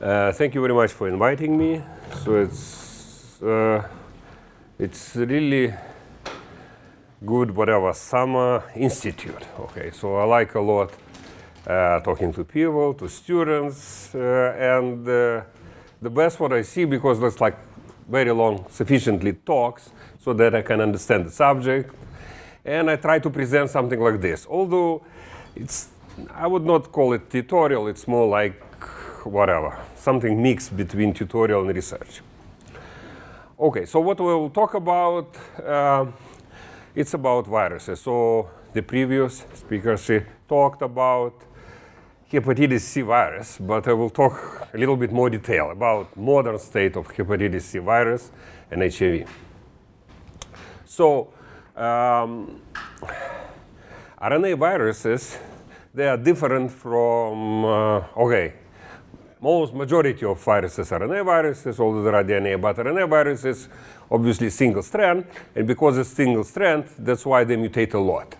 Uh, thank you very much for inviting me. So it's uh, it's really good whatever summer institute. Okay, so I like a lot uh, talking to people, to students, uh, and uh, the best what I see because that's like very long, sufficiently talks so that I can understand the subject, and I try to present something like this. Although it's I would not call it tutorial. It's more like whatever, something mixed between tutorial and research. Okay, so what we'll talk about, uh, it's about viruses. So the previous speaker, she talked about hepatitis C virus, but I will talk a little bit more detail about modern state of hepatitis C virus and HIV. So um, RNA viruses, they are different from, uh, okay, most majority of viruses are RNA viruses, although there are DNA, but RNA viruses, obviously single strand, and because it's single strand, that's why they mutate a lot.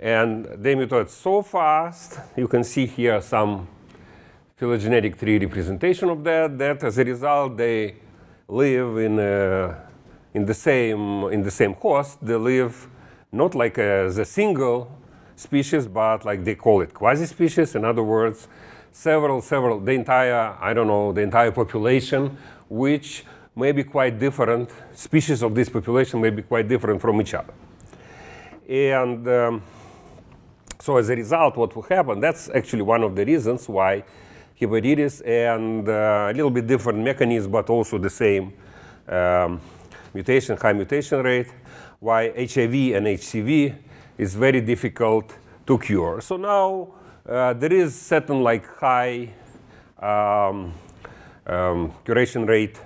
And they mutate so fast, you can see here some phylogenetic tree representation of that, that as a result they live in, a, uh, in, the, same, in the same host, they live not like as a single species, but like they call it quasi-species, in other words, several, several, the entire, I don't know, the entire population, which may be quite different, species of this population may be quite different from each other. And um, so as a result, what will happen, that's actually one of the reasons why hepatitis and uh, a little bit different mechanism, but also the same um, mutation, high mutation rate, why HIV and HCV is very difficult to cure. So now uh, there is certain like high um, um, curation rate.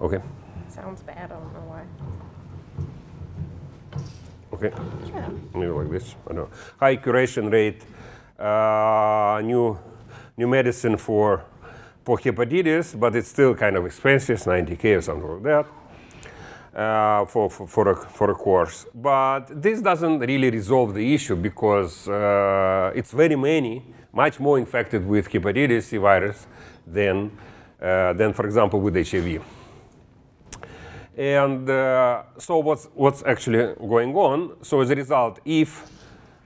Okay. Sounds bad. I don't know why. Okay. Maybe like this. I don't know. High curation rate. Uh, new new medicine for for hepatitis, but it's still kind of expensive, 90k or something like that. Uh, for, for, a, for a course. But this doesn't really resolve the issue because uh, it's very many, much more infected with hepatitis C virus than, uh, than for example, with HIV. And uh, so what's, what's actually going on? So as a result, if,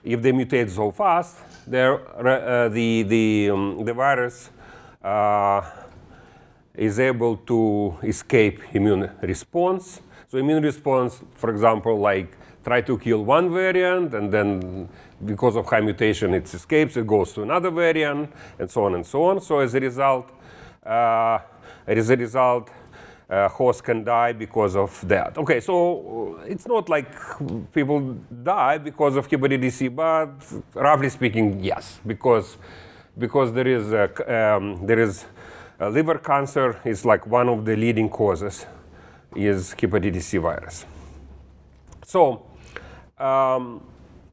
if they mutate so fast, the, uh, the, um, the virus is able to escape immune response so immune response, for example, like try to kill one variant and then because of high mutation it escapes, it goes to another variant and so on and so on. So as a result, uh, as a result, uh, horse can die because of that. Okay, so it's not like people die because of hepatitis C, but roughly speaking, yes, because because there is a, um, there is liver cancer is like one of the leading causes is hepatitis C virus. So um,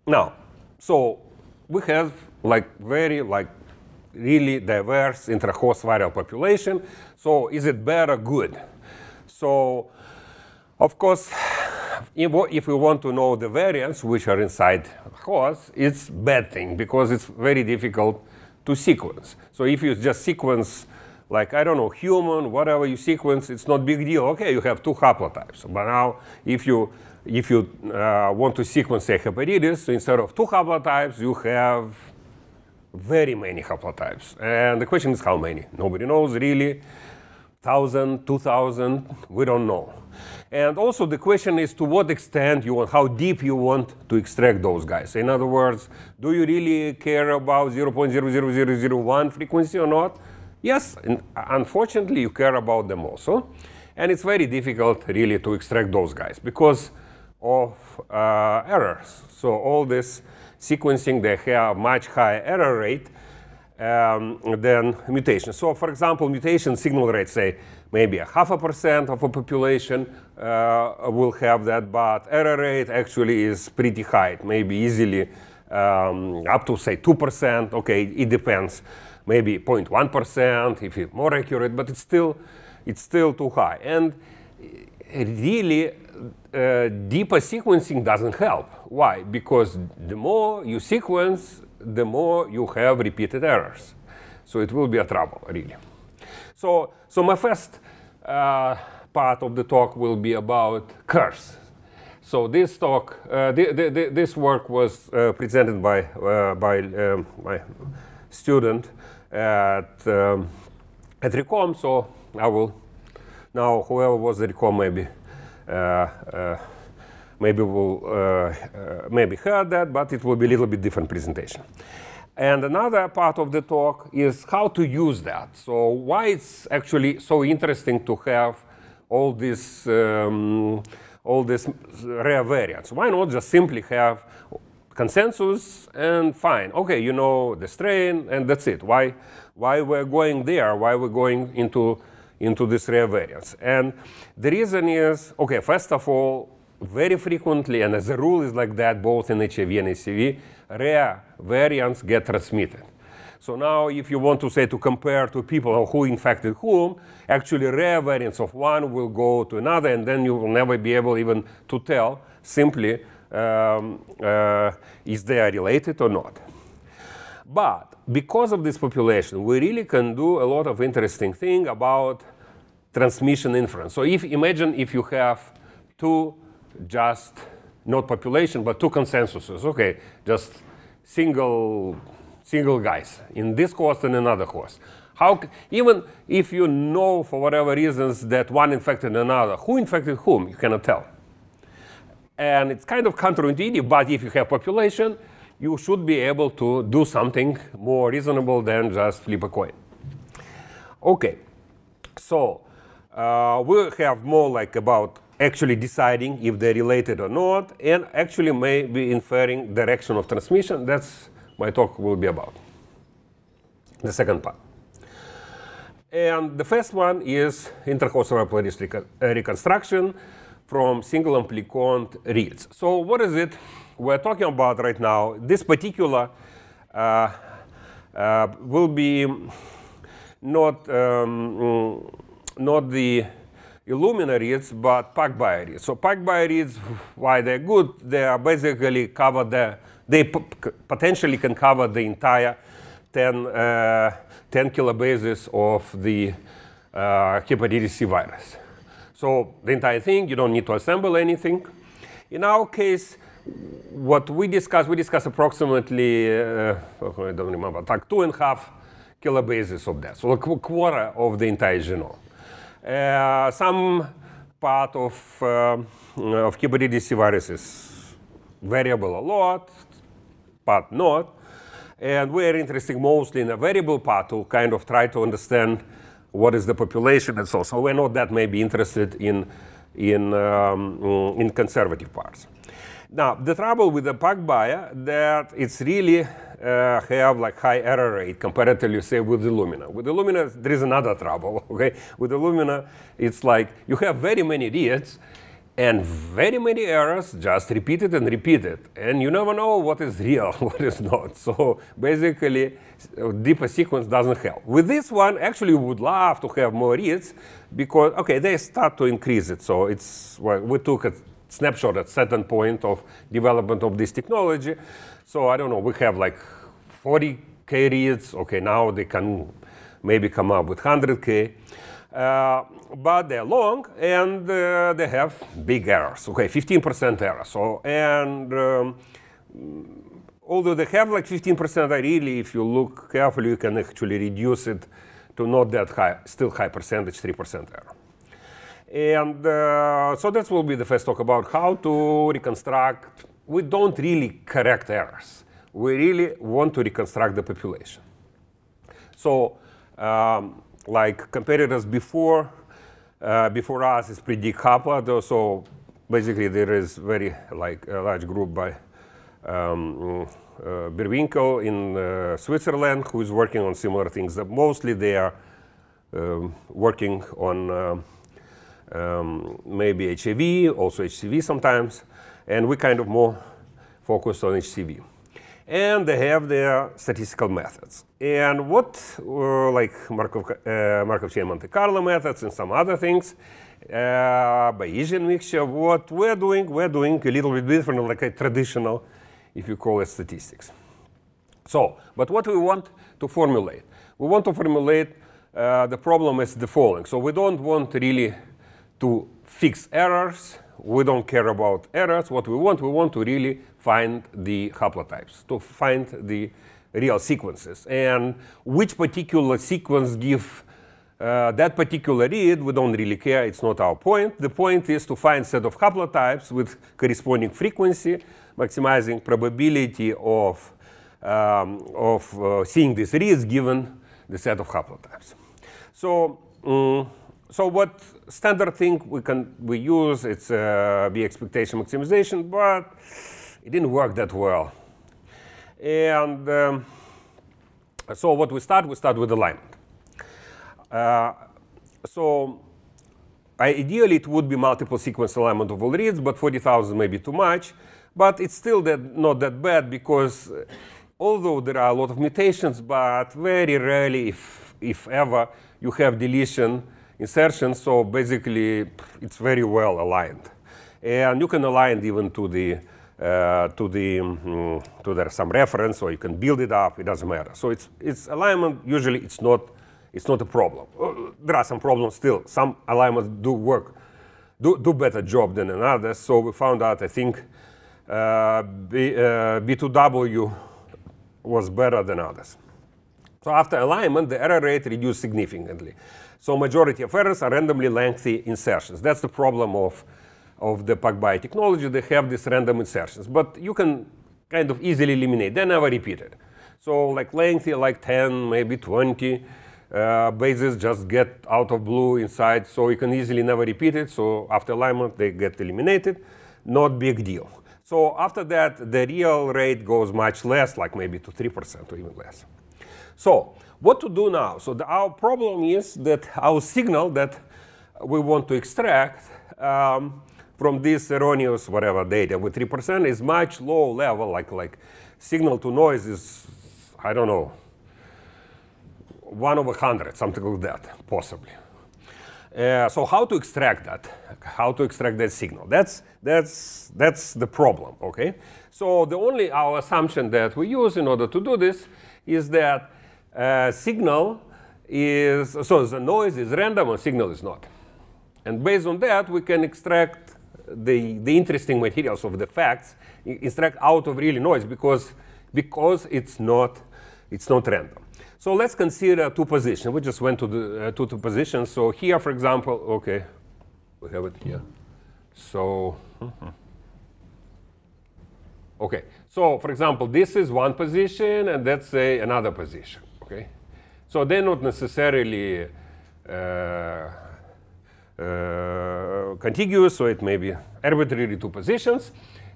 now, so we have like very like really diverse intra-host viral population. So is it bad or good? So of course, if we want to know the variants which are inside hosts, it's bad thing because it's very difficult to sequence. So if you just sequence like, I don't know, human, whatever you sequence, it's not big deal. Okay, you have two haplotypes. But now if you, if you uh, want to sequence a hepatitis, so instead of two haplotypes, you have very many haplotypes. And the question is how many? Nobody knows really. 1,000, 2,000, we don't know. And also the question is to what extent you want, how deep you want to extract those guys. In other words, do you really care about 0.00001 frequency or not? Yes, uh, unfortunately, you care about them also. And it's very difficult, really, to extract those guys because of uh, errors. So all this sequencing, they have much higher error rate um, than mutations. So for example, mutation signal rate, say, maybe a half a percent of a population uh, will have that, but error rate actually is pretty high, maybe easily um, up to, say, 2%. Okay, it depends maybe 0.1% if you're more accurate, but it's still, it's still too high. And uh, really, uh, deeper sequencing doesn't help. Why? Because the more you sequence, the more you have repeated errors. So it will be a trouble, really. So, so my first uh, part of the talk will be about curves. So this talk, uh, th th th this work was uh, presented by, uh, by um, my student at, um, at Recom, so I will, now whoever was the Recom maybe, uh, uh, maybe will maybe heard that, but it will be a little bit different presentation. And another part of the talk is how to use that. So why it's actually so interesting to have all these um, all these rare variants. Why not just simply have consensus and fine. Okay, you know the strain and that's it. Why, why we're going there? Why we're going into, into this rare variance? And the reason is, okay, first of all, very frequently, and as a rule is like that both in HIV and HCV, rare variants get transmitted. So now if you want to say to compare to people who infected whom, actually rare variants of one will go to another and then you will never be able even to tell simply um, uh, is they are related or not. But because of this population, we really can do a lot of interesting thing about transmission inference. So if imagine if you have two just not population but two consensuses, okay, just single single guys in this course and another course. How even if you know for whatever reasons that one infected another, who infected whom, you cannot tell. And it's kind of counterintuitive, but if you have population, you should be able to do something more reasonable than just flip a coin. Okay, so uh, we have more like about actually deciding if they're related or not, and actually maybe inferring direction of transmission. That's my talk will be about, the second part. And the first one is intercostal of uh, reconstruction from single amplicon reads. So what is it we're talking about right now? This particular uh, uh, will be not, um, not the Illumina reads, but PacBio reads. So PacBio reads, why they're good, they are basically cover the, they potentially can cover the entire 10, uh, 10 kilobases of the uh, hepatitis C virus. So the entire thing, you don't need to assemble anything. In our case, what we discussed, we discussed approximately, uh, I don't remember, like two and a half kilobases of that. So a quarter of the entire genome. Uh, some part of, uh, of Kubernetes viruses variable a lot, but not. And we're interested mostly in a variable part to kind of try to understand what is the population and so on. So we're not that maybe interested in, in, um, mm, in conservative parts. Now, the trouble with the pack buyer that it's really uh, have like high error rate comparatively, say, with Illumina. With Illumina, there is another trouble, okay? With Illumina, it's like you have very many reads, and very many errors just repeated and repeated. And you never know what is real, what is not. So basically, deeper sequence doesn't help. With this one, actually, we would love to have more reads because, okay, they start to increase it. So it's, well, we took a snapshot at certain point of development of this technology. So I don't know, we have like 40K reads. Okay, now they can maybe come up with 100K. Uh, but they're long and uh, they have big errors. Okay, 15% error. So, and um, although they have like 15%, error, really, if you look carefully, you can actually reduce it to not that high, still high percentage, 3% error. And uh, so that will be the first talk about how to reconstruct. We don't really correct errors. We really want to reconstruct the population. So, um, like competitors before, uh, before us is pretty coupled, so basically there is very like a large group by um, uh, Berwinkel in uh, Switzerland who is working on similar things. That mostly they are um, working on uh, um, maybe HIV, also HCV sometimes, and we kind of more focus on HCV and they have their statistical methods. And what, uh, like Markov, uh, Markov chain Monte Carlo methods and some other things, uh, Bayesian mixture, what we're doing, we're doing a little bit different, like a traditional, if you call it statistics. So, but what we want to formulate? We want to formulate uh, the problem is the following. So we don't want really to fix errors. We don't care about errors. What we want, we want to really find the haplotypes, to find the real sequences. And which particular sequence give uh, that particular read, we don't really care, it's not our point. The point is to find set of haplotypes with corresponding frequency, maximizing probability of, um, of uh, seeing these reads given the set of haplotypes. So, um, so what standard thing we can we use, it's uh, the expectation maximization, but it didn't work that well. And um, so what we start, we start with alignment. Uh, so ideally it would be multiple sequence alignment of all reads, but 40,000 may be too much. But it's still that, not that bad because uh, although there are a lot of mutations, but very rarely, if, if ever, you have deletion insertion. So basically, it's very well aligned. And you can align even to the uh, to the um, to their some reference or you can build it up it doesn't matter so it's it's alignment usually it's not it's not a problem uh, there are some problems still some alignments do work do, do better job than another so we found out i think uh, B, uh, b2w was better than others so after alignment the error rate reduced significantly so majority of errors are randomly lengthy insertions that's the problem of of the PacBio technology, they have these random insertions, but you can kind of easily eliminate. They're never repeated. So like lengthy, like 10, maybe 20 uh, bases just get out of blue inside, so you can easily never repeat it. So after alignment, they get eliminated. Not big deal. So after that, the real rate goes much less, like maybe to 3% or even less. So what to do now? So the, our problem is that our signal that we want to extract um, from this erroneous whatever data with 3% is much low level, like, like signal to noise is, I don't know, 1 over 100, something like that, possibly. Uh, so how to extract that? How to extract that signal? That's, that's, that's the problem, okay? So the only our assumption that we use in order to do this is that uh, signal is, so the noise is random and signal is not. And based on that, we can extract the, the interesting materials of the facts instruct out of really noise because, because it's, not, it's not random. So let's consider two positions. We just went to the uh, two positions. So here, for example, okay, we have it here. So, okay. So, for example, this is one position, and that's a, another position. Okay. So they're not necessarily. Uh, uh, contiguous, so it may be arbitrary two positions.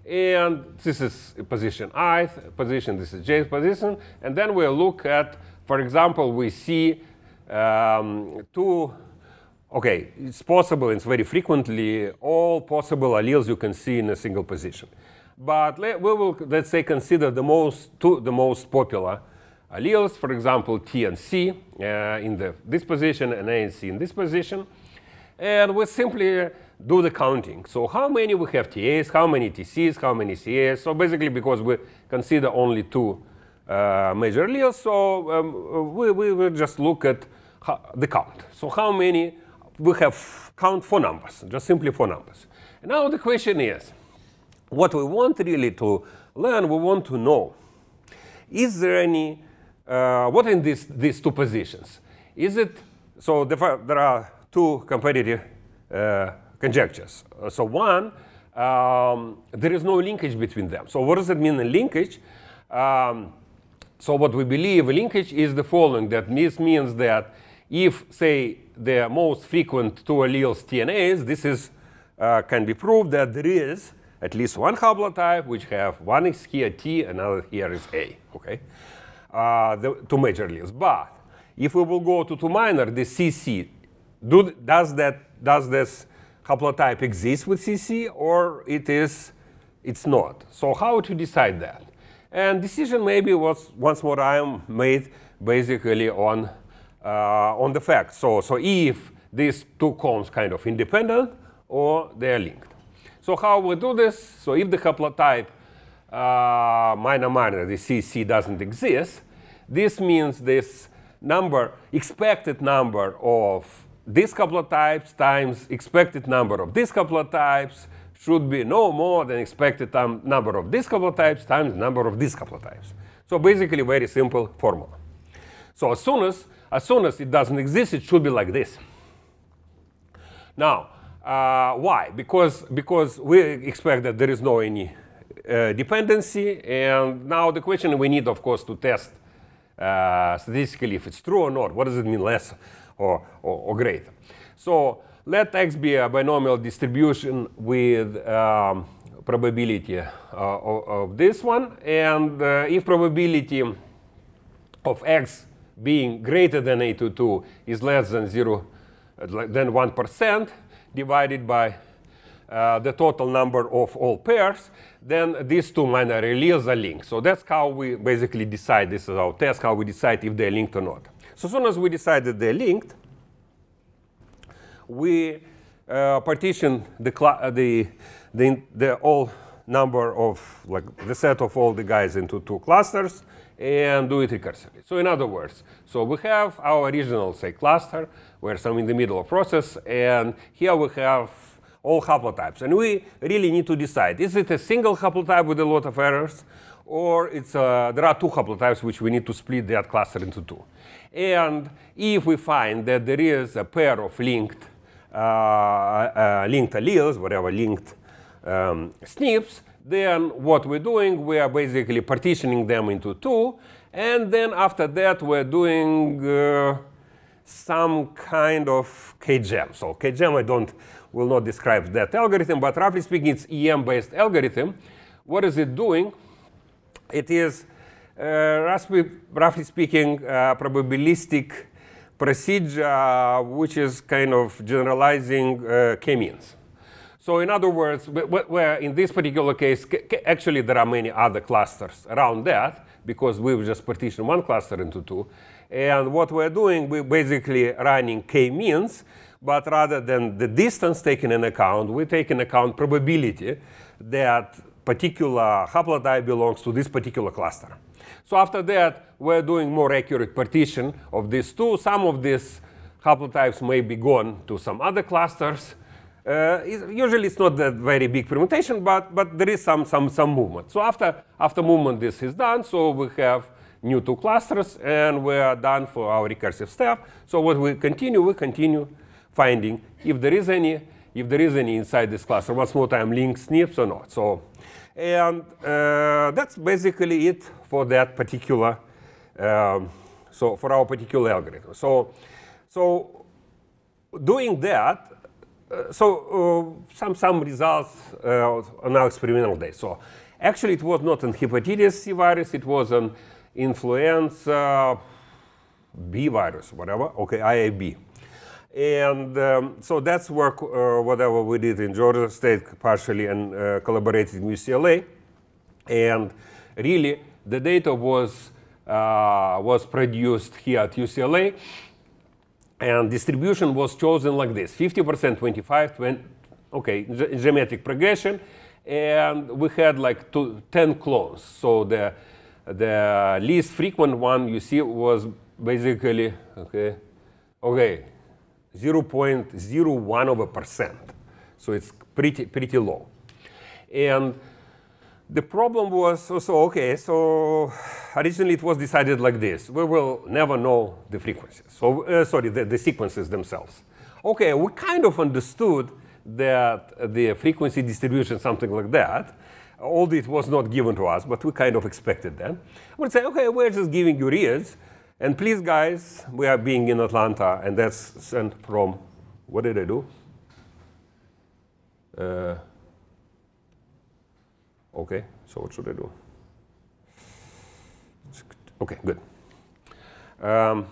And this is position i position, this is j position. And then we'll look at, for example, we see um, two, okay, it's possible, it's very frequently, all possible alleles you can see in a single position. But let, we will, let's say, consider the most, two, the most popular alleles, for example, T and C uh, in the, this position and A and C in this position and we simply do the counting. So how many we have TAs, how many TCs, how many CAs. So basically because we consider only two uh, major alleles, so um, we, we will just look at how, the count. So how many we have count for numbers, just simply for numbers. now the question is, what we want really to learn, we want to know, is there any, uh, what in these, these two positions? Is it, so there are two competitive uh, conjectures. Uh, so one, um, there is no linkage between them. So what does it mean, a linkage? Um, so what we believe a linkage is the following, that this means that if, say, the most frequent two alleles TNAs, this is, uh, can be proved that there is at least one haplotype which have one is here T, another here is A, okay? Uh, the two major alleles. But if we will go to two minor, the CC do, does, that, does this haplotype exist with CC or it is, it's not? So how to decide that? And decision maybe was once more I am made basically on, uh, on the fact. So, so if these two cones kind of independent or they are linked. So how we do this? So if the haplotype uh, minor minor, the CC doesn't exist, this means this number, expected number of this couple of types times expected number of this couple of types should be no more than expected number of this couple of types times number of this couple of types. So basically very simple formula. So as soon as, as soon as it doesn't exist, it should be like this. Now, uh, why? Because, because we expect that there is no any uh, dependency. And now the question we need, of course, to test uh, statistically if it's true or not. What does it mean less or, or, or greater. So let x be a binomial distribution with um, probability uh, of, of, this one. And uh, if probability of x being greater than 2 is less than 0, uh, than 1% divided by uh, the total number of all pairs, then these two minor alleles are linked. So that's how we basically decide, this is our test, how we decide if they're linked or not. So as soon as we decided they're linked, we uh, partition the, uh, the, the, the all number of, like the set of all the guys into two clusters and do it recursively. So in other words, so we have our original, say, cluster, where some in the middle of process, and here we have all haplotypes. And we really need to decide, is it a single haplotype with a lot of errors, or it's a, uh, there are two haplotypes which we need to split that cluster into two. And if we find that there is a pair of linked, uh, uh, uh linked alleles, whatever linked um, SNPs, then what we're doing, we are basically partitioning them into two. And then after that, we're doing uh, some kind of KGEM. So KGEM, I don't, will not describe that algorithm, but roughly speaking, it's EM-based algorithm. What is it doing? It is uh, roughly speaking, uh, probabilistic procedure, uh, which is kind of generalizing k-means. So in other words, where in this particular case, actually there are many other clusters around that because we've just partitioned one cluster into two. And what we're doing, we're basically running k-means, but rather than the distance taken in account, we take in account probability that particular haplotype belongs to this particular cluster. So after that, we're doing more accurate partition of these two. Some of these haplotypes may be gone to some other clusters. Uh, usually it's not that very big permutation, but, but there is some, some, some movement. So after, after movement, this is done. So we have new two clusters, and we are done for our recursive step. So what we continue, we continue finding if there is any, if there is any inside this cluster. Once more time, link SNPs or not. So, and uh, that's basically it for that particular, um, so for our particular algorithm. So, so doing that, uh, so uh, some, some results uh, on our experimental day. So actually it was not an hepatitis C virus, it was an influenza B virus, whatever, okay, IAB. And um, so that's work, uh, whatever we did in Georgia State partially and uh, collaborated with UCLA. And really, the data was, uh, was produced here at UCLA. And distribution was chosen like this, 50%, 25, 20, okay, geometric progression. And we had like two, 10 clones. So the, the least frequent one you see was basically, okay, okay, 0.01 of a percent. So it's pretty, pretty low. And the problem was also, okay, so originally it was decided like this. We will never know the frequencies, so, uh, sorry, the, the, sequences themselves. Okay, we kind of understood that the frequency distribution, something like that, although it was not given to us, but we kind of expected that. we would say, okay, we're just giving you reads, and please, guys, we are being in Atlanta, and that's sent from, what did I do? Uh, Okay, so what should I do? Okay, good. Um,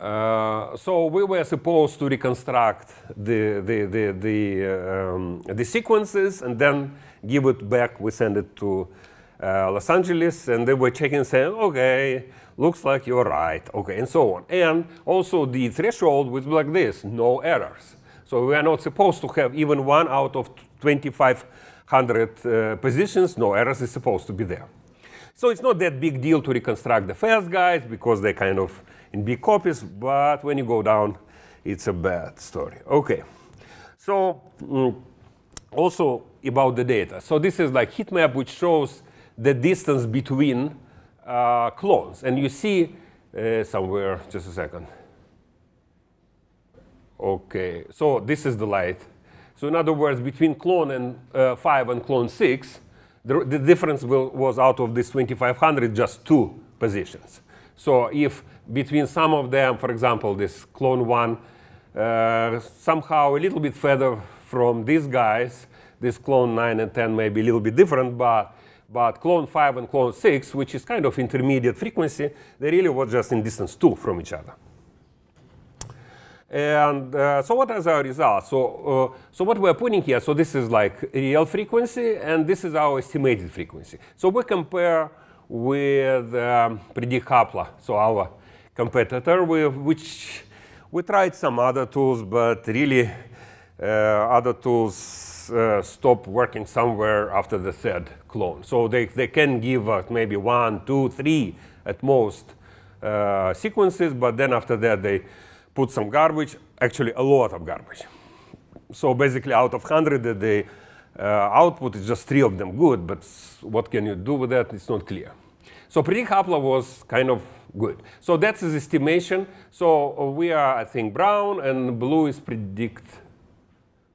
uh, so we were supposed to reconstruct the, the, the, the, um, the, sequences and then give it back. We send it to uh, Los Angeles and they were checking saying, okay, looks like you're right, okay, and so on. And also the threshold was like this, no errors. So we are not supposed to have even one out of 25 100 uh, positions, no errors is supposed to be there. So it's not that big deal to reconstruct the first guys because they're kind of in big copies, but when you go down, it's a bad story. Okay, so mm, also about the data. So this is like heat map which shows the distance between uh, clones. And you see uh, somewhere, just a second. Okay, so this is the light so in other words, between clone and uh, 5 and clone 6, the, the difference will, was out of this 2500 just two positions. So if between some of them, for example, this clone 1, uh, somehow a little bit further from these guys, this clone 9 and 10 may be a little bit different, but, but clone 5 and clone 6, which is kind of intermediate frequency, they really were just in distance 2 from each other. And uh, so what is our result? So, uh, so what we're putting here, so this is like real frequency, and this is our estimated frequency. So we compare with um, Hapla, so our competitor, which we tried some other tools, but really uh, other tools uh, stop working somewhere after the third clone. So they, they can give us maybe one, two, three at most uh, sequences, but then after that they put some garbage, actually a lot of garbage. So basically out of 100 the uh, output is just three of them good, but what can you do with that? It's not clear. So predict Hapler was kind of good. So that's his estimation. So uh, we are, I think, brown and blue is predict,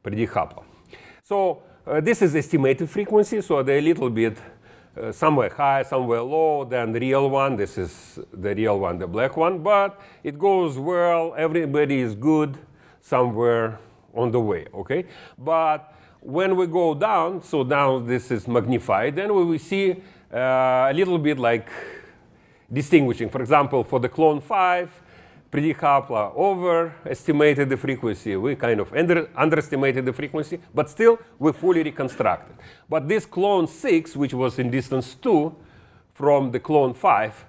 predict Hapler. So uh, this is estimated frequency, so they're a little bit uh, somewhere high, somewhere low than the real one. This is the real one, the black one, but it goes well. Everybody is good somewhere on the way, okay? But when we go down, so now this is magnified, then we will see uh, a little bit like distinguishing. For example, for the clone 5, Predicapla overestimated the frequency. We kind of under, underestimated the frequency, but still we fully reconstructed. But this clone 6, which was in distance 2 from the clone 5,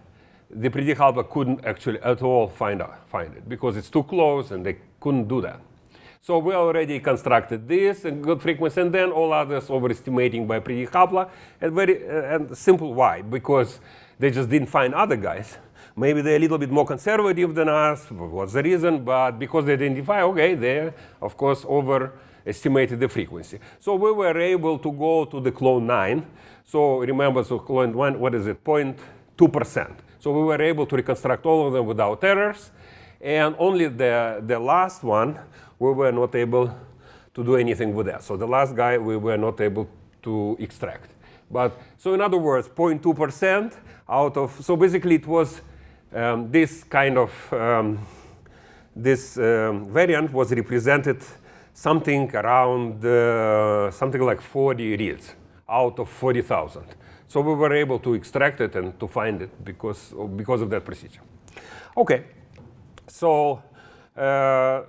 the Predicapla couldn't actually at all find, out, find it because it's too close and they couldn't do that. So we already constructed this and good frequency, and then all others overestimating by Predicapla, and very uh, and simple why because they just didn't find other guys. Maybe they're a little bit more conservative than us. What's the reason? But because they identify, okay, they, of course, overestimated the frequency. So we were able to go to the clone 9. So remember, so clone 1, what is it, 0.2%. So we were able to reconstruct all of them without errors. And only the, the last one, we were not able to do anything with that. So the last guy, we were not able to extract. But so in other words, 0.2% out of, so basically it was um, this kind of um, this um, variant was represented something around uh, something like 40 reads out of 40,000. So we were able to extract it and to find it because because of that procedure. Okay, so uh,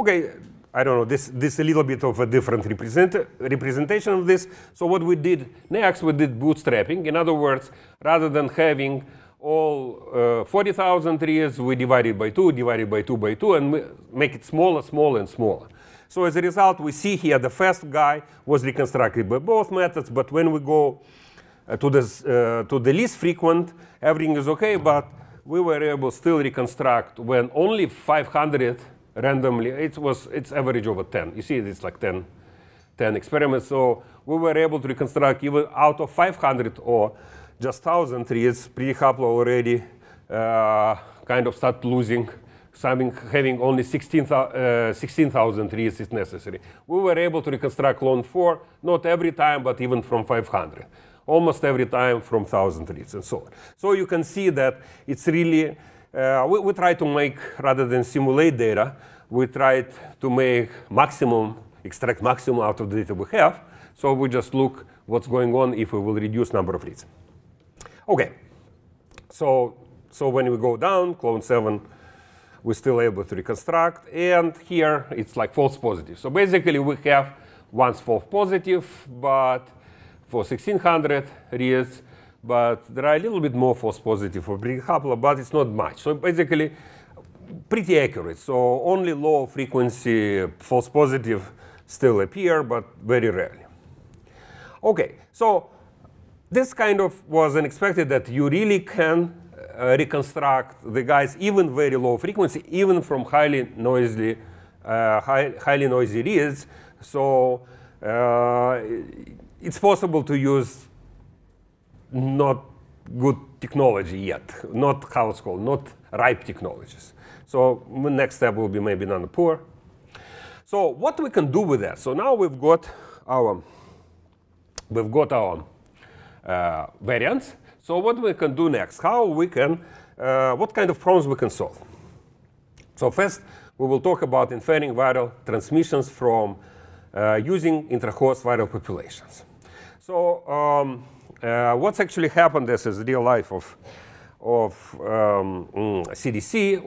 okay. I don't know, this, this a little bit of a different represent, representation of this. So what we did next, we did bootstrapping. In other words, rather than having all uh, 40,000 years, we divide it by 2, divide it by 2 by 2, and make it smaller, smaller, and smaller. So as a result, we see here the first guy was reconstructed by both methods, but when we go uh, to, this, uh, to the least frequent, everything is okay, but we were able still reconstruct when only 500 randomly, it was, it's average over 10. You see, it's like 10, 10 experiments. So we were able to reconstruct even out of 500 or just 1,000 reads, couple already uh, kind of start losing something having only 16,000 16, uh, reads is necessary. We were able to reconstruct clone 4, not every time, but even from 500, almost every time from 1,000 reads and so on. So you can see that it's really, uh, we, we, try to make, rather than simulate data, we try to make maximum, extract maximum out of the data we have. So we just look what's going on if we will reduce number of reads. Okay, so, so when we go down, clone 7, we're still able to reconstruct. And here, it's like false positive. So basically, we have once false positive, but for 1600 reads, but there are a little bit more false positive for Brigg Hapler, but it's not much. So basically, pretty accurate. So only low frequency false positive still appear, but very rarely. Okay, so this kind of was unexpected that you really can uh, reconstruct the guys even very low frequency, even from highly noisy, uh, high, highly noisy reads. So uh, it's possible to use not good technology yet, not how it's called, not ripe technologies. So the next step will be maybe nanopore. So what we can do with that? So now we've got our, we've got our uh, variants. So what we can do next, how we can, uh, what kind of problems we can solve. So first, we will talk about inferring viral transmissions from uh, using intra-host viral populations. So um, uh, what's actually happened, this is real life of, of um, CDC, mm,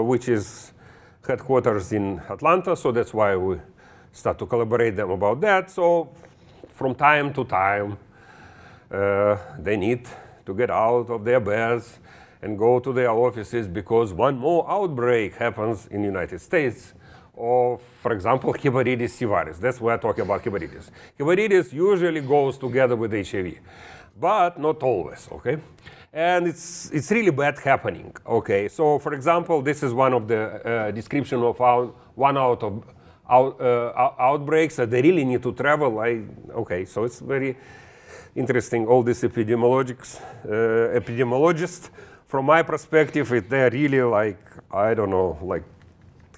uh, which is headquarters in Atlanta, so that's why we start to collaborate them about that. So from time to time, uh, they need to get out of their beds and go to their offices because one more outbreak happens in the United States or, for example, Hepatitis C virus. That's why I talk about Hepatitis. Hepatitis usually goes together with HIV, but not always, okay? And it's, it's really bad happening, okay? So, for example, this is one of the uh, description of our one out of out, uh, outbreaks that they really need to travel. I, okay, so it's very interesting, all these epidemiologists, uh, epidemiologists. From my perspective, it, they're really like, I don't know, like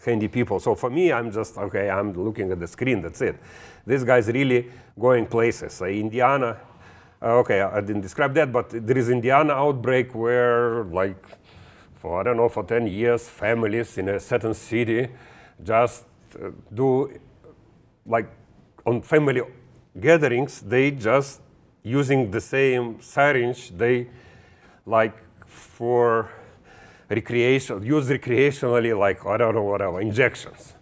handy people. So for me, I'm just, okay, I'm looking at the screen, that's it. This guy's really going places. Uh, Indiana, uh, okay, I didn't describe that, but there is Indiana outbreak where like, for I don't know, for 10 years, families in a certain city just uh, do like on family gatherings, they just using the same syringe, they like for recreation, use recreationally, like, I don't know, whatever, injections.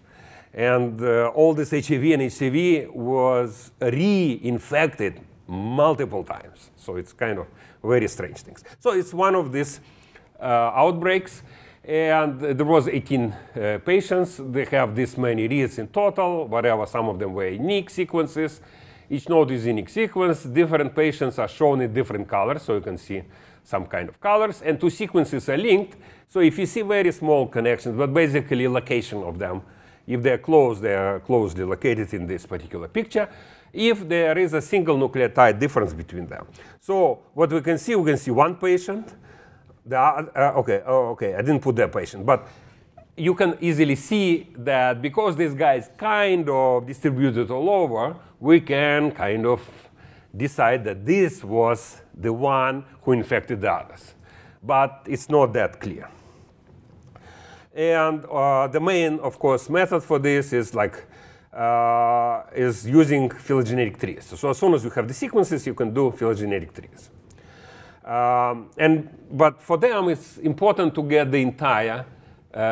And uh, all this HIV and HCV was reinfected multiple times. So it's kind of very strange things. So it's one of these uh, outbreaks. And there was 18 uh, patients. They have this many reads in total, whatever, some of them were unique sequences. Each node is unique sequence. Different patients are shown in different colors, so you can see some kind of colors. And two sequences are linked. So if you see very small connections, but basically location of them, if they are close, they are closely located in this particular picture. If there is a single nucleotide difference between them. So what we can see, we can see one patient. The, uh, okay, oh, okay, I didn't put the patient, but you can easily see that because this guy is kind of distributed all over, we can kind of decide that this was the one who infected the others. But it's not that clear. And uh, the main, of course, method for this is like uh, is using phylogenetic trees. So as soon as you have the sequences, you can do phylogenetic trees. Um, and but for them, it's important to get the entire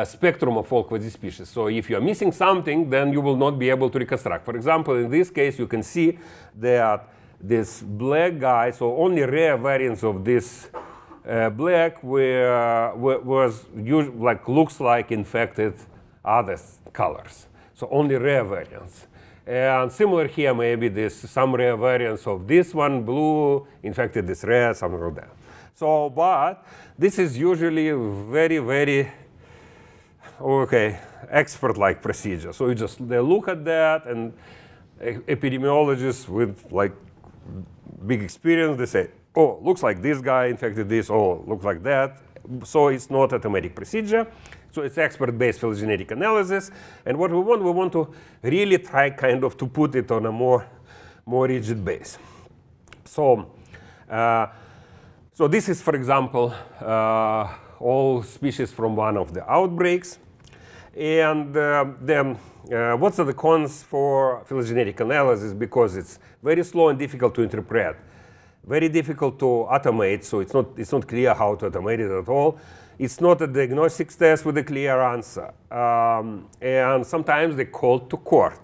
spectrum э, of all quasi-species. So if you're missing something, then you will not be able to reconstruct. For example, in this case, you can see that this black guy, so only rare variants of this uh, black were, were, was like looks like infected other colors. So only rare variants. And similar here, maybe this some rare variants of this one, blue, infected this rare, something like that. So, but this is usually very, very Oh, okay, expert-like procedure. So you just they look at that, and epidemiologists with like big experience, they say, oh, looks like this guy infected this, oh, looks like that. So it's not automatic procedure. So it's expert-based phylogenetic analysis. And what we want, we want to really try kind of to put it on a more, more rigid base. So, uh, so this is, for example, uh, all species from one of the outbreaks. And uh, then, uh, what are the cons for phylogenetic analysis? Because it's very slow and difficult to interpret very difficult to automate, so it's not, it's not clear how to automate it at all. It's not a diagnostic test with a clear answer. Um, and sometimes they call to court.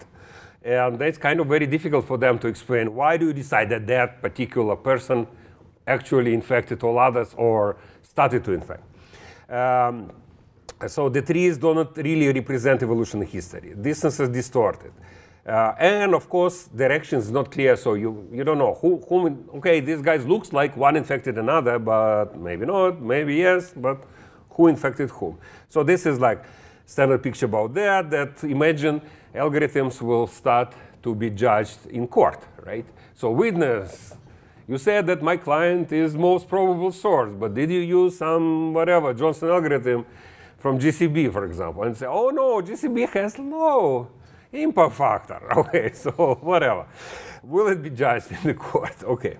And that's kind of very difficult for them to explain. Why do you decide that that particular person actually infected all others or started to infect? Um, so the trees do not really represent evolution history. Distance is distorted. Uh, and of course, direction is not clear, so you, you don't know who, whom, okay, this guy looks like one infected another, but maybe not, maybe yes, but who infected whom? So this is like standard picture about that, that imagine algorithms will start to be judged in court, right? So witness, you said that my client is most probable source, but did you use some whatever Johnson algorithm from GCB, for example, and say, oh no, GCB has low impact factor. Okay, so whatever. Will it be judged in the court? Okay.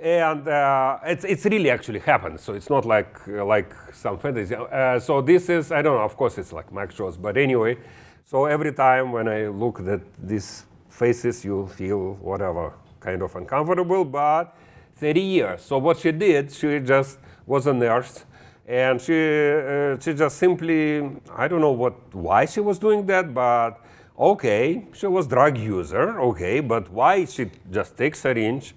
And uh, it's, it's really actually happened, so it's not like uh, like some fantasy. Uh, so this is, I don't know, of course it's like Mac shows, but anyway, so every time when I look at these faces, you feel whatever, kind of uncomfortable, but 30 years. So what she did, she just was a nurse, and she uh, she just simply I don't know what why she was doing that, but okay, she was drug user, okay, but why she just takes syringe,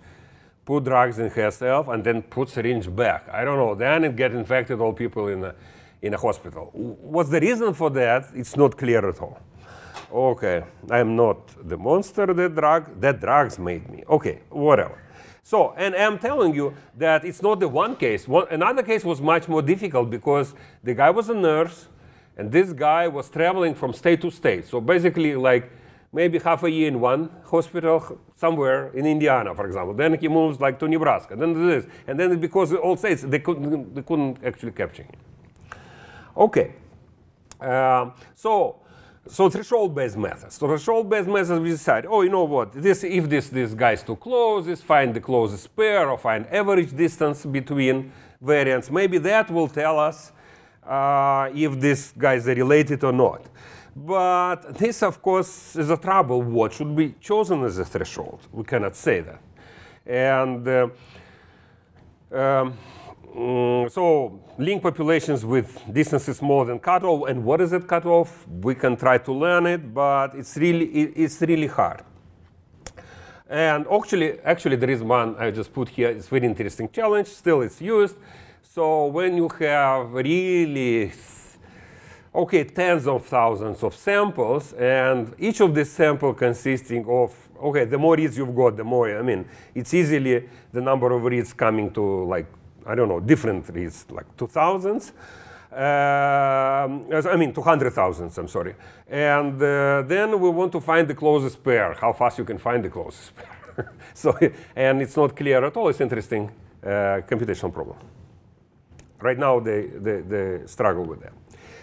put drugs in herself, and then put syringe back? I don't know. Then it get infected all people in a, in a hospital. What's the reason for that? It's not clear at all. Okay, I'm not the monster that drug that drugs made me. Okay, whatever. So, and I'm telling you that it's not the one case. One, another case was much more difficult because the guy was a nurse and this guy was traveling from state to state. So basically like maybe half a year in one hospital somewhere in Indiana, for example. Then he moves like to Nebraska, then this. And then because all states, they couldn't, they couldn't actually capture him. Okay. Uh, so so threshold-based methods. So threshold-based methods, we decide, oh, you know what, this, if this, this guy is too close, is find the closest pair or find average distance between variants. Maybe that will tell us uh, if this guy is related or not. But this, of course, is a trouble. What should be chosen as a threshold? We cannot say that. And uh, um, Mm, so link populations with distances more than cutoff, and what is that cutoff? We can try to learn it, but it's really it, it's really hard. And actually, actually there is one I just put here. It's very interesting challenge. Still, it's used. So when you have really okay tens of thousands of samples, and each of these sample consisting of okay, the more reads you've got, the more I mean, it's easily the number of reads coming to like I don't know, different reads, like 2000s. Um, I mean, 200,000, I'm sorry. And uh, then we want to find the closest pair, how fast you can find the closest pair. so, and it's not clear at all. It's interesting uh, computational problem. Right now, they, they, they struggle with that.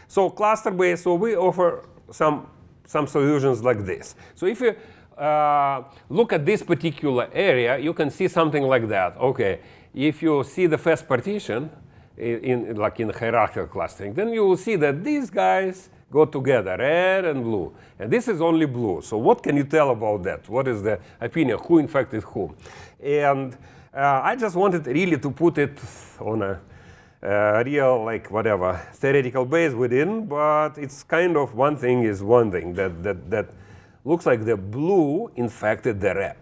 So cluster-based, so we offer some, some solutions like this. So if you uh, look at this particular area, you can see something like that. Okay, if you see the first partition, in, in, like in hierarchical clustering, then you will see that these guys go together, red and blue. And this is only blue. So what can you tell about that? What is the opinion? Who infected whom? And uh, I just wanted really to put it on a uh, real, like whatever, theoretical base within, but it's kind of one thing is one thing that, that, that looks like the blue infected the red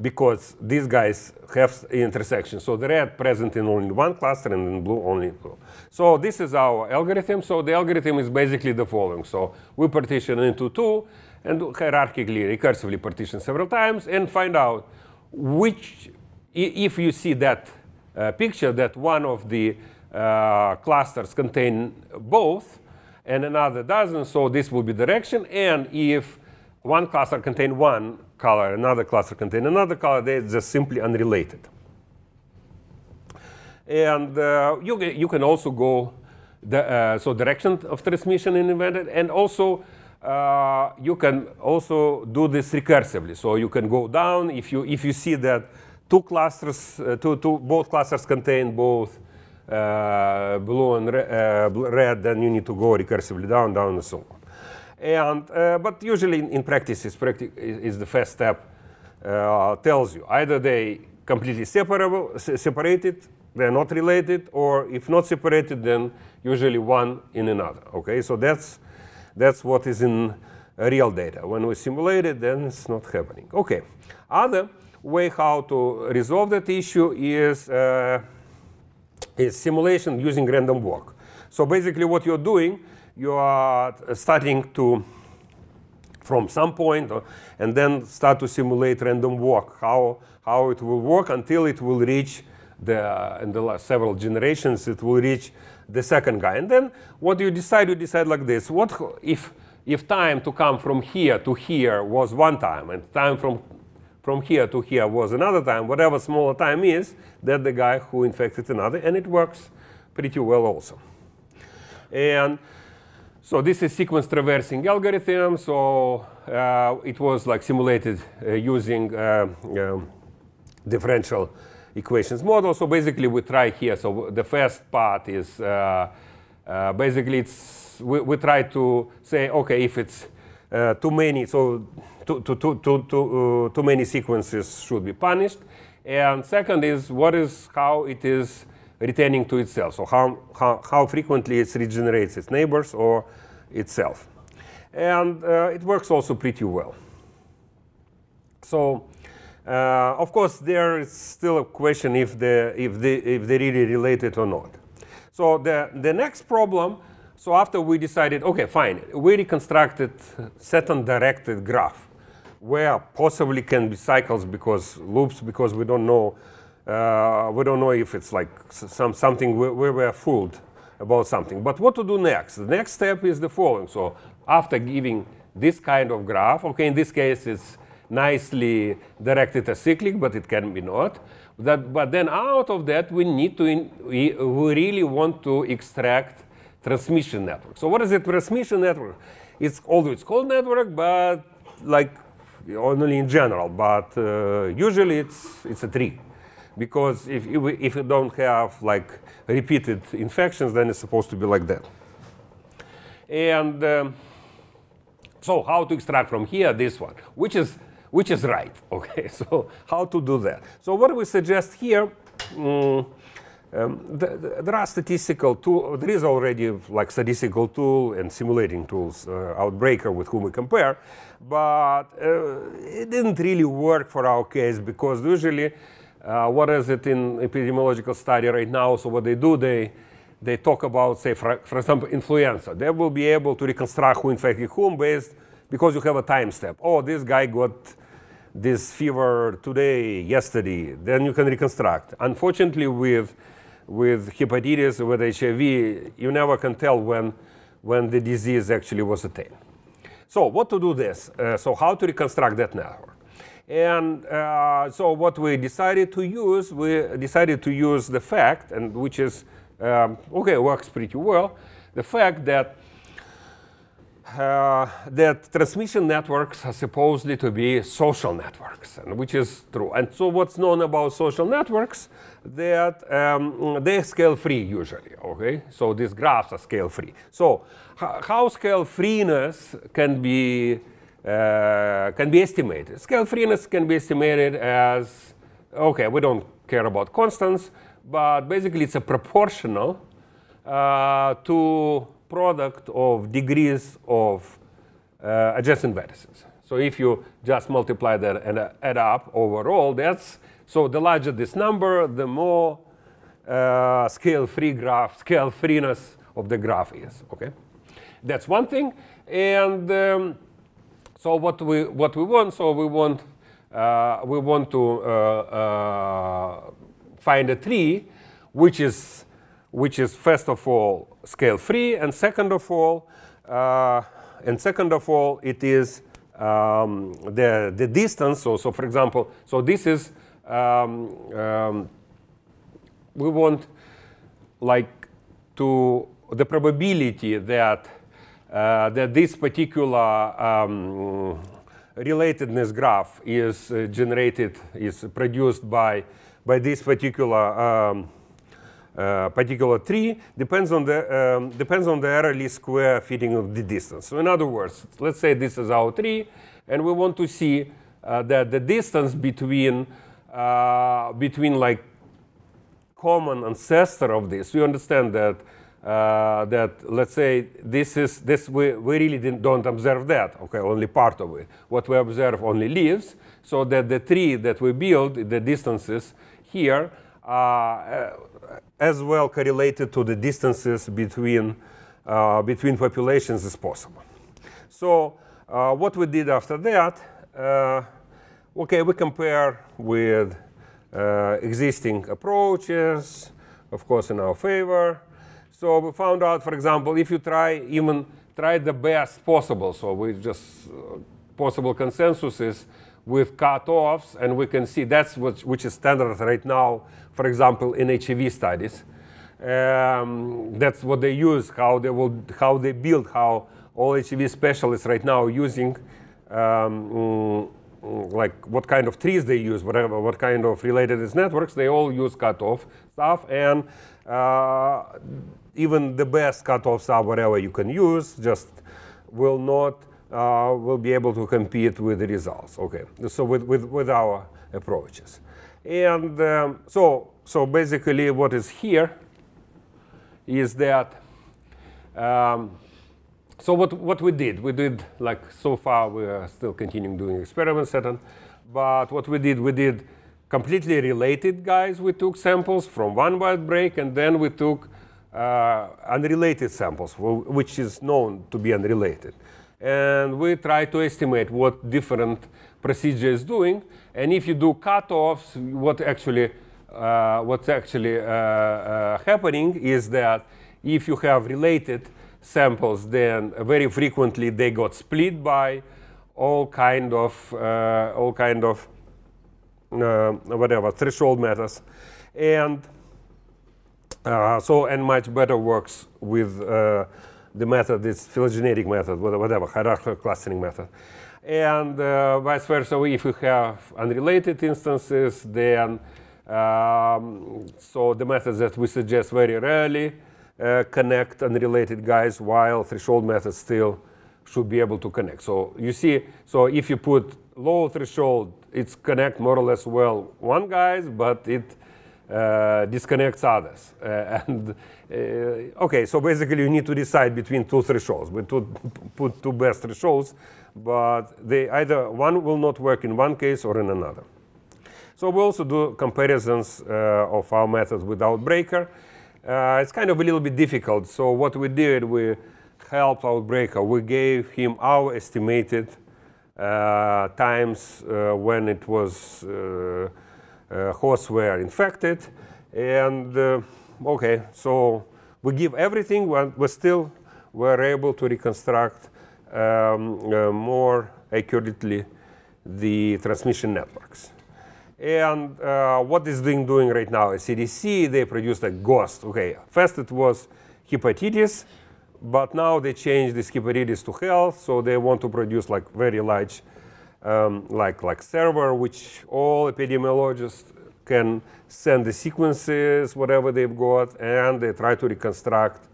because these guys have intersection. So the red present in only one cluster and in blue only blue. So this is our algorithm. So the algorithm is basically the following. So we partition into two and hierarchically, recursively partition several times and find out which, if you see that uh, picture that one of the uh, clusters contain both and another doesn't, so this will be direction. And if one cluster contain one color, another cluster contain another color, they're just simply unrelated. And uh, you, you can also go, the, uh, so direction of transmission in invented, and also uh, you can also do this recursively. So you can go down if you, if you see that two clusters, uh, two, two, both clusters contain both uh, blue and re uh, red, then you need to go recursively down, down, and so on. And, uh, but usually in, in practice, it's practic is the first step uh, tells you. Either they completely separable, separated, they're not related, or if not separated, then usually one in another. Okay, so that's, that's what is in uh, real data. When we simulate it, then it's not happening. Okay, other way how to resolve that issue is, uh, is simulation using random walk. So basically what you're doing you are starting to from some point uh, and then start to simulate random walk, how, how it will work until it will reach the, in the last several generations, it will reach the second guy. And then what you decide, you decide like this. What if, if time to come from here to here was one time and time from, from here to here was another time, whatever smaller time is, that the guy who infected another, and it works pretty well also. And so this is sequence traversing algorithm. So uh, it was like simulated uh, using uh, um, differential equations model. So basically we try here. So the first part is uh, uh basically it's we, we, try to say, okay, if it's uh, too many, so too, too, too, too, too many sequences should be punished. And second is what is how it is Retaining to itself. So how, how, how frequently it regenerates its neighbors or itself. And uh, it works also pretty well. So uh, of course, there is still a question if they, if the if they really related or not. So the, the next problem, so after we decided, okay, fine, we reconstructed certain directed graph where possibly can be cycles because loops because we don't know uh, we don't know if it's like some, something we, we were fooled about something. But what to do next? The next step is the following. So after giving this kind of graph, okay, in this case it's nicely directed as cyclic, but it can be not. That, but then out of that, we need to, in, we, we really want to extract transmission network. So what is a transmission network? It's although it's called network, but like only in general, but uh, usually it's, it's a tree because if, if you don't have like repeated infections, then it's supposed to be like that. And um, so how to extract from here this one, which is, which is right, okay? So how to do that? So what we suggest here, mm, um, um, th th there are statistical tool. There is already like statistical tool and simulating tools, uh, Outbreaker, with whom we compare, but uh, it didn't really work for our case because usually uh, what is it in epidemiological study right now? So what they do, they they talk about, say, for, for example, influenza. They will be able to reconstruct who infected whom based because you have a time step. Oh, this guy got this fever today, yesterday. Then you can reconstruct. Unfortunately, with with hepatitis, with HIV, you never can tell when when the disease actually was attained. So what to do this? Uh, so how to reconstruct that network? And uh, so what we decided to use, we decided to use the fact, and which is, um, okay, works pretty well, the fact that uh, that transmission networks are supposedly to be social networks, and which is true. And so what's known about social networks, that um, they're scale-free usually, okay? So these graphs are scale-free. So how scale-freeness can be uh, can be estimated. Scale freeness can be estimated as, okay, we don't care about constants, but basically it's a proportional uh, to product of degrees of uh, adjacent vertices. So if you just multiply that and uh, add up overall, that's, so the larger this number, the more uh, scale-free graph, scale freeness of the graph is, okay? That's one thing. And um, so what we what we want? So we want uh, we want to uh, uh, find a tree which is which is first of all scale free, and second of all, uh, and second of all, it is um, the the distance. So so for example, so this is um, um, we want like to the probability that uh, that this particular um, relatedness graph is uh, generated, is produced by, by this particular um, uh, particular tree depends on the um, depends on the area least square fitting of the distance. So in other words, let's say this is our tree, and we want to see uh, that the distance between uh, between like common ancestor of this. We understand that uh, that let's say this is this we, we really don't observe that okay only part of it what we observe only leaves so that the tree that we build the distances here are uh, as well correlated to the distances between uh, between populations as possible so uh, what we did after that uh, okay we compare with uh, existing approaches of course in our favor so we found out, for example, if you try even try the best possible, so with just uh, possible consensuses with cutoffs, and we can see that's what, which is standard right now, for example, in HIV studies. Um, that's what they use, how they, will, how they build, how all HIV specialists right now using um, mm, like what kind of trees they use, whatever, what kind of relatedness networks, they all use cutoff stuff. And uh, even the best cutoffs are whatever you can use, just will not, uh, will be able to compete with the results. Okay, so with, with, with our approaches. And um, so, so basically what is here is that, um, so what, what we did, we did like so far we are still continuing doing experiments at but what we did, we did completely related guys. We took samples from one wide break, and then we took uh, unrelated samples, which is known to be unrelated. And we try to estimate what different procedure is doing. And if you do cutoffs, what actually, uh, what's actually uh, happening is that if you have related samples, then very frequently they got split by all kind of uh, all kind of uh, whatever threshold matters, and uh, so, and much better works with uh, the method, this phylogenetic method, whatever, hierarchical clustering method. And uh, vice versa, if you have unrelated instances, then um, so the methods that we suggest very rarely uh, connect unrelated guys, while threshold methods still should be able to connect. So you see, so if you put low threshold, it's connect more or less well one guys, but it uh, disconnects others. Uh, and uh, okay, so basically you need to decide between two thresholds. We put two best thresholds, but they either one will not work in one case or in another. So we also do comparisons uh, of our methods without breaker. Uh, it's kind of a little bit difficult. So what we did, we helped Outbreaker. We gave him our estimated uh, times when it was uh, hosts were infected. And uh, okay, so we give everything, but we still were able to reconstruct um, uh, more accurately the transmission networks. And uh, what is doing doing right now is CDC, they produced a ghost. Okay, first it was hepatitis, but now they changed this hepatitis to health, so they want to produce like very large um, like, like server, which all epidemiologists can send the sequences, whatever they've got, and they try to reconstruct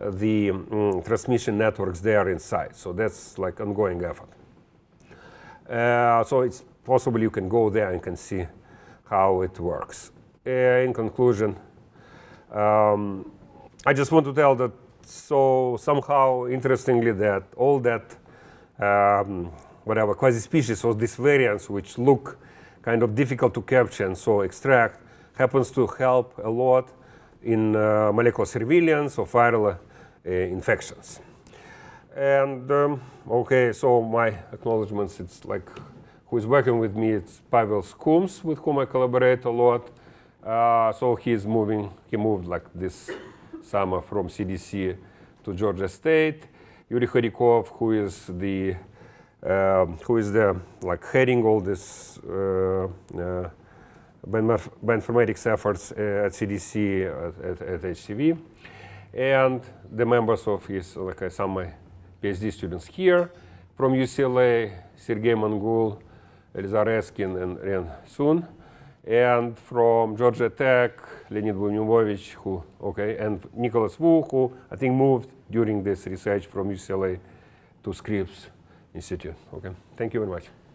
uh, the um, transmission networks there inside. So that's like ongoing effort. Uh, so it's possible you can go there and can see how it works. Uh, in conclusion, um, I just want to tell that so somehow interestingly that all that um, whatever quasi-species or these variants which look kind of difficult to capture and so extract happens to help a lot in uh, molecular surveillance or viral uh, infections. And um, okay, so my acknowledgments, it's like who is working with me, it's Pavel Skums, with whom I collaborate a lot. Uh, so he is moving, he moved like this summer from CDC to Georgia State. Yuri Kharikov, who is the um, who is the like heading all this uh, uh, bioinformatics efforts uh, at CDC at, at, at, HCV, and the members of his like uh, some my PhD students here from UCLA, Sergey Mangul, Elizar Eskin, and Ren Sun, and from Georgia Tech, Leonid Blumimovich, who okay, and Nicholas Wu, who I think moved during this research from UCLA to Scripps institute. Okay, thank you very much.